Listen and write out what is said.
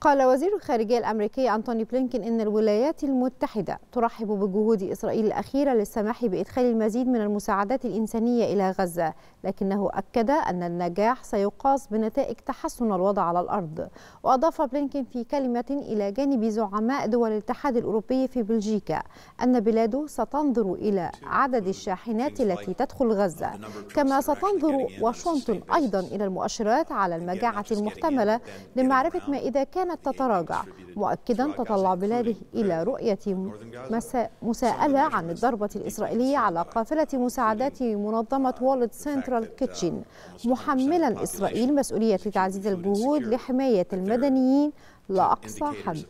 قال وزير الخارجية الأمريكي أنتوني بلينكين إن الولايات المتحدة ترحب بجهود إسرائيل الأخيرة للسماح بإدخال المزيد من المساعدات الإنسانية إلى غزة لكنه أكد أن النجاح سيقاس بنتائج تحسن الوضع على الأرض وأضاف بلينكين في كلمة إلى جانب زعماء دول الاتحاد الأوروبي في بلجيكا أن بلاده ستنظر إلى عدد الشاحنات التي تدخل غزة كما ستنظر واشنطن أيضا إلى المؤشرات على المجاعة المحتملة لمعرفة ما إذا كان كانت تتراجع مؤكدا تطلع بلاده إلى رؤية مساءلة عن الضربة الإسرائيلية على قافلة مساعدات منظمة وولد سنترال كيتشن محملا إسرائيل مسؤولية تعزيز الجهود لحماية المدنيين لأقصى حد.